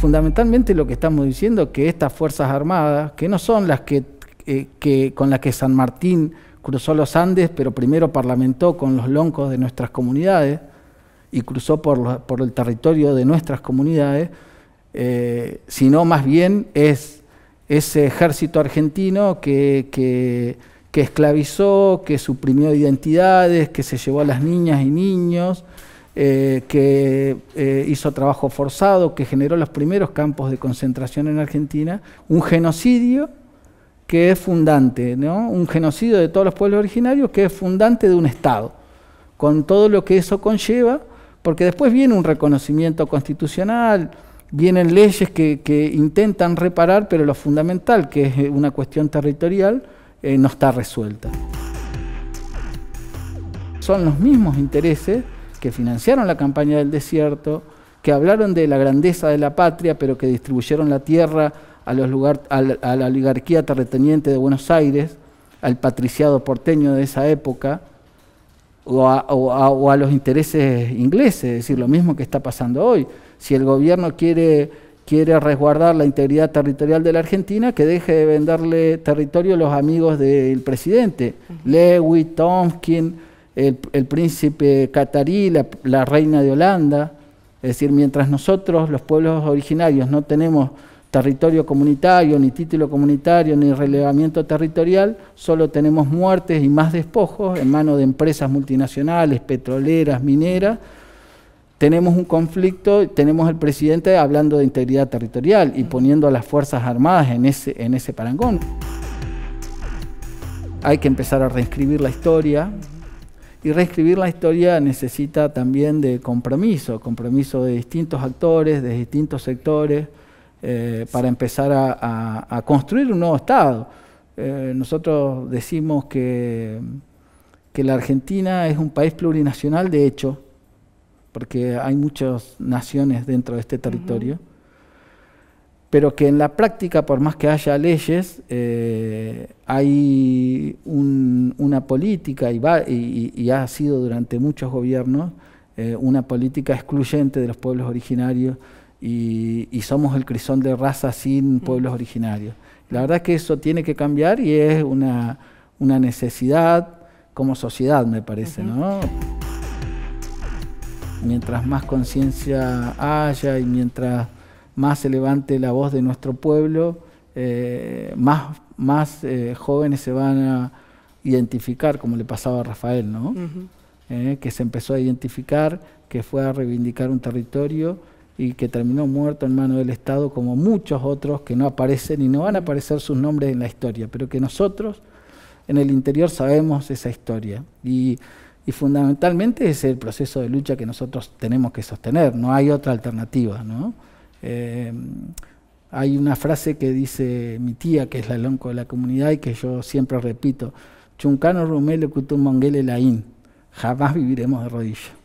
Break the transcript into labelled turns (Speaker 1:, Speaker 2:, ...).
Speaker 1: fundamentalmente lo que estamos diciendo es que estas Fuerzas Armadas, que no son las eh, que, con las que San Martín cruzó los Andes, pero primero parlamentó con los loncos de nuestras comunidades y cruzó por, el territorio de nuestras comunidades, eh, sino más bien es ese ejército argentino que, que esclavizó, que suprimió identidades, que se llevó a las niñas y niños, eh, que eh, hizo trabajo forzado, que generó los primeros campos de concentración en Argentina, un genocidio que es fundante, ¿no? un genocidio de todos los pueblos originarios que es fundante de un Estado, con todo lo que eso conlleva, porque después viene un reconocimiento constitucional, vienen leyes que, intentan reparar, pero lo fundamental, que es eh, una cuestión territorial, no está resuelta. Son los mismos intereses que financiaron la campaña del desierto, que hablaron de la grandeza de la patria, pero que distribuyeron la tierra a, los a, la, oligarquía terreteniente de Buenos Aires, al patriciado porteño de esa época, o a, los intereses ingleses, es decir, lo mismo que está pasando hoy. Si el gobierno quiere, quiere resguardar la integridad territorial de la Argentina, que deje de venderle territorio a los amigos del presidente, uh -huh el, príncipe catarí, la, reina de Holanda. Es decir, mientras nosotros, los pueblos originarios, no tenemos territorio comunitario, ni título comunitario, ni relevamiento territorial, solo tenemos muertes y más despojos en manos de empresas multinacionales, petroleras, mineras. Tenemos un conflicto, tenemos el presidente hablando de integridad territorial y poniendo a las Fuerzas Armadas en ese, en ese parangón. Hay que empezar a reescribir la historia, y reescribir la historia necesita también de compromiso, compromiso de distintos actores, de distintos sectores, eh, para empezar a, construir un nuevo Estado. Eh, nosotros decimos que, que la Argentina es un país plurinacional, de hecho, porque hay muchas naciones dentro de este territorio pero que en la práctica, por más que haya leyes, eh, hay una política y, ha sido durante muchos gobiernos eh, una política excluyente de los pueblos originarios y, somos el crisol de raza sin mm. pueblos originarios. La verdad es que eso tiene que cambiar y es una, necesidad como sociedad, me parece, ¿no? Mientras más conciencia haya y mientras más se levante la voz de nuestro pueblo, eh, más, más eh, jóvenes se van a identificar, como le pasaba a Rafael, ¿no? Eh, que se empezó a identificar, que fue a reivindicar un territorio y que terminó muerto en manos del Estado, como muchos otros que no aparecen y no van a aparecer sus nombres en la historia, pero que nosotros en el interior sabemos esa historia. Y, y fundamentalmente es el proceso de lucha que nosotros tenemos que sostener, no hay otra alternativa, ¿no? Eh, hay una frase que dice mi tía, que es la lonco de la comunidad y que yo siempre repito, Chuncano rumelo cutum mongele laín, jamás viviremos de rodillas.